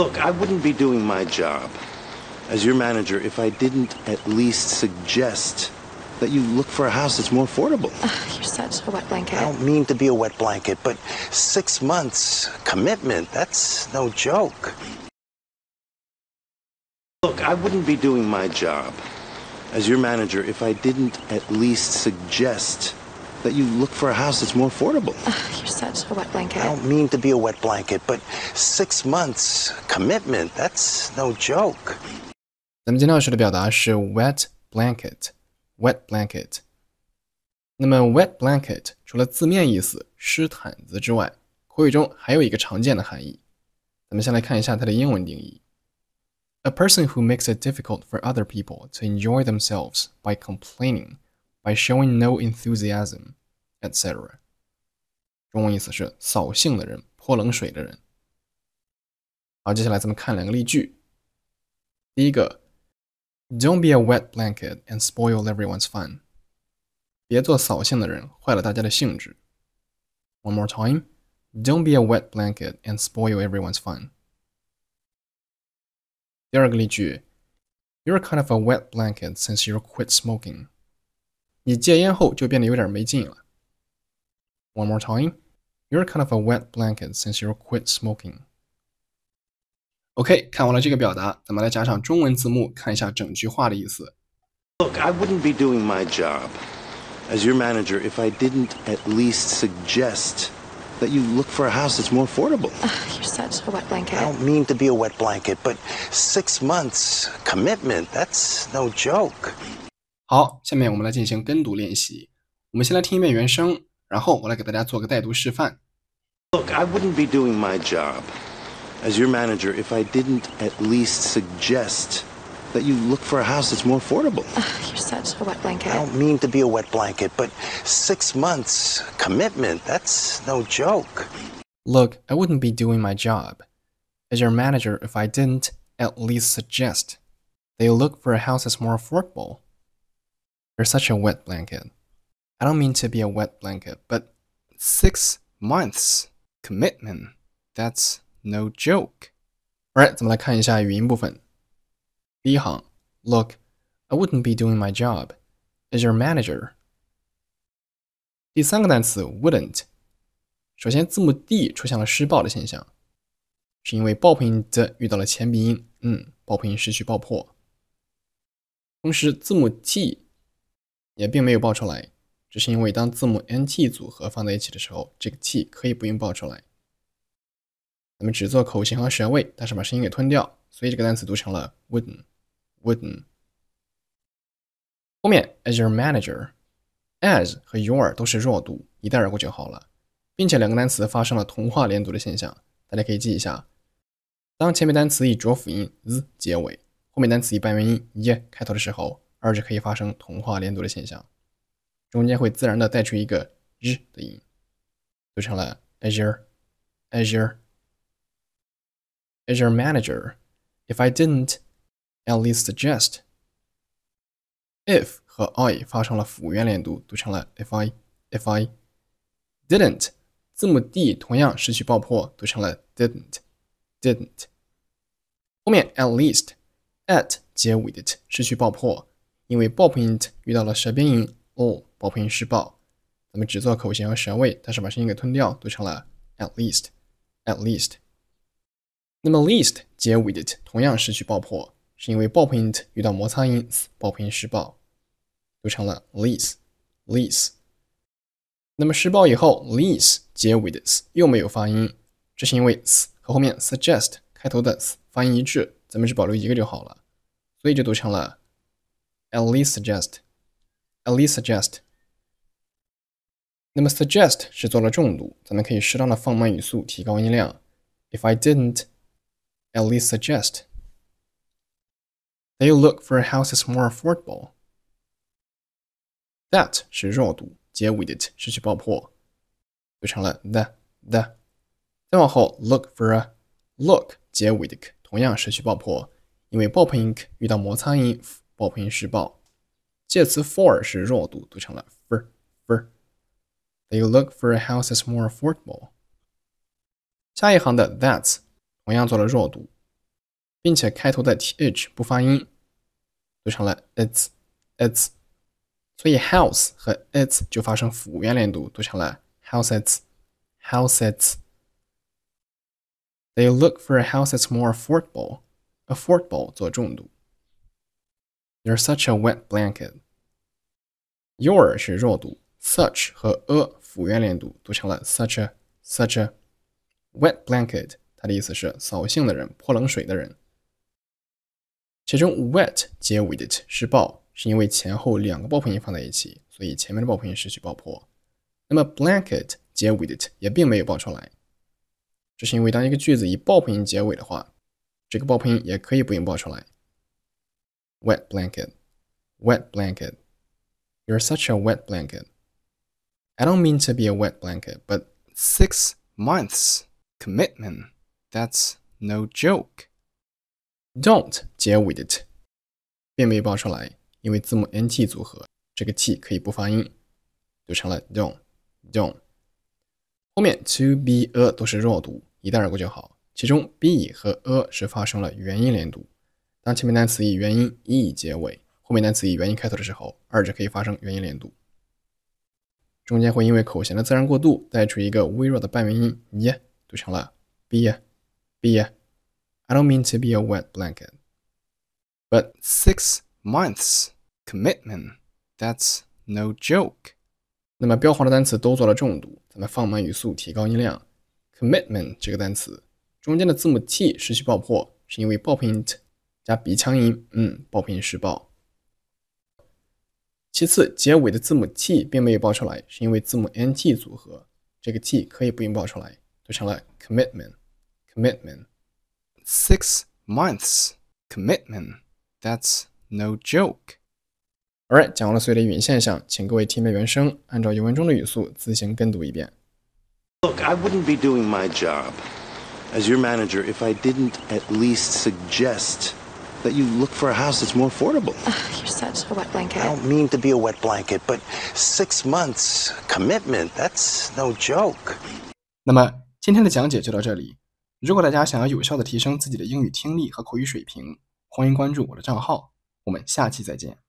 Look, I wouldn't be doing my job as your manager if I didn't at least suggest that you look for a house that's more affordable. you're such a wet blanket. I don't mean to be a wet blanket, but six months commitment, that's no joke. Look, I wouldn't be doing my job as your manager if I didn't at least suggest that you look for a house that's more affordable. you're such a wet blanket. I don't mean to be a wet blanket, but six months commitment, that's no joke. 咱们今天要学的表达是 uh, wet blanket, wet blanket。那么 wet blanket 除了字面意思湿毯子之外，口语中还有一个常见的含义。咱们先来看一下它的英文定义：A person who makes it difficult for other people to enjoy themselves by complaining by showing no enthusiasm, etc. 中文意思是扫兴的人、泼冷水的人。好，接下来咱们看两个例句。第一个，Don't be a wet blanket and spoil everyone's fun。别做扫兴的人，坏了大家的兴致。One more time, don't be a wet blanket and spoil everyone's fun. you are kind of a wet blanket since you quit smoking。你戒烟后就变得有点没劲了。One more time, you're kind of a wet blanket since you quit smoking. OK，看完了这个表达，咱们来加上中文字幕，看一下整句话的意思。Look, I wouldn't be doing my job as your manager if I didn't at least suggest that you look for a house that's more affordable. you're such a wet blanket. I don't mean to be a wet blanket, but six months commitment, that's no joke. 好，下面我们来进行跟读练习。我们先来听一遍原声，然后我来给大家做个带读示范。Look, I wouldn't be doing my job as your manager if I didn't at least suggest that you look for a house that's more affordable. you're such a wet blanket. I don't mean to be a wet blanket, but six months commitment, that's no joke. Look, I wouldn't be doing my job as your manager if I didn't at least suggest they look for a house that's more affordable. You're such a wet blanket. I don't mean to be a wet blanket, but six months commitment. That's no joke. Alright, look, I wouldn't be doing my job as your manager. manager。第三个单词 wouldn't，首先字母 d 出现了失爆的现象，是因为爆破音的遇到了前鼻音，嗯，爆破音失去爆破。同时字母 t 也并没有爆出来，这是因为当字母 n t 组合放在一起的时候，这个 t 可以不用爆出来。咱们只做口型和舌位，但是把声音给吞掉，所以这个单词读成了 wooden wooden。后面 as your manager，as 和 your 都是弱读，一带而过就好了，并且两个单词发生了同化连读的现象，大家可以记一下：当前面单词以浊辅音 z 结尾，后面单词以半元音 e 开头的时候。二是可以发生同化连读的现象，中间会自然的带出一个日的音，读成了 a z u r e a z u r e a z u r e manager。If I didn't，at least suggest。If 和 I 发生了辅元连读，读成了 if I if I didn't。字母 d 同样失去爆破，读成了 didn't didn't。后面 at least at 结尾的失去爆破。因为爆破音遇到了舌边音，o 爆破音是爆。咱们只做口型和舌位，但是把声音给吞掉，读成了 at least，at least。那么 least 结尾的同样失去爆破，是因为爆破音遇到摩擦音，爆破音是爆，读成了 lease，lease。那么失爆以后，lease 结尾的 s 又没有发音，这是因为 s 和后面 suggest 开头的 s 发音一致，咱们只保留一个就好了，所以就读成了。at least suggest. At least suggest。那么 suggest 是做了重读，咱们可以适当的放慢语速，提高音量。If I didn't, at least suggest. They look for houses more affordable. That 是弱读，结尾 it 失去爆破，就成了 the the。再往后，look for a look 结尾的 k 同样失去爆破，因为爆破音 k 遇到摩擦音 f。报拼续报。介词 for 是弱读，读成了 fer fer。They look for a house that's more affordable。下一行的 that 同样做了弱读，并且开头的 th 不发音，读成了 its its。所以 house 和 its 就发生辅元连读，读成了 houses houses。They look for a house that's more affordable。affordable 做重读。y o u r e such a wet blanket. Your 是弱读，such 和 a 辅元连读，读成了 such a such a wet blanket。它的意思是扫兴的人，泼冷水的人。其中 wet 结尾 it 是爆，是因为前后两个爆破音放在一起，所以前面的爆破音失去爆破。那么 blanket 结尾 it 也并没有爆出来，这是因为当一个句子以爆破音结尾的话，这个爆破音也可以不用爆出来。wet blanket, wet blanket. You're such a wet blanket. I don't mean to be a wet blanket, but six months commitment, that's no joke. Don't 结尾的 t 并没有爆出来，因为字母 nt 组合，这个 t 可以不发音，就成了 don't don't。后面 to be a 都是弱读，一带而过就好。其中 b 和 a 是发生了元音连读。当前面单词以元音 e 结尾，后面单词以元音开头的时候，二者可以发生元音连读，中间会因为口弦的自然过渡带出一个微弱的半元音 ye，读成了 be，be。I don't mean to be a wet blanket，but six months commitment that's no joke。那么标黄的单词都做了重读，咱们放慢语速，提高音量。commitment 这个单词中间的字母 t 失去爆破，是因为爆破音。加鼻腔音，嗯，爆品是报。其次，结尾的字母 t 并没有爆出来，是因为字母 n t 组合，这个 t 可以不用爆出来，读成了 commitment。commitment。six months commitment。That's no joke。Alright，讲完了所有的语音现象，请各位听遍原声，按照原文中的语速自行跟读一遍。Look, I wouldn't be doing my job as your manager if I didn't at least suggest. that that's house a affordable. you look for more 那么今天的讲解就到这里。如果大家想要有效的提升自己的英语听力和口语水平，欢迎关注我的账号。我们下期再见。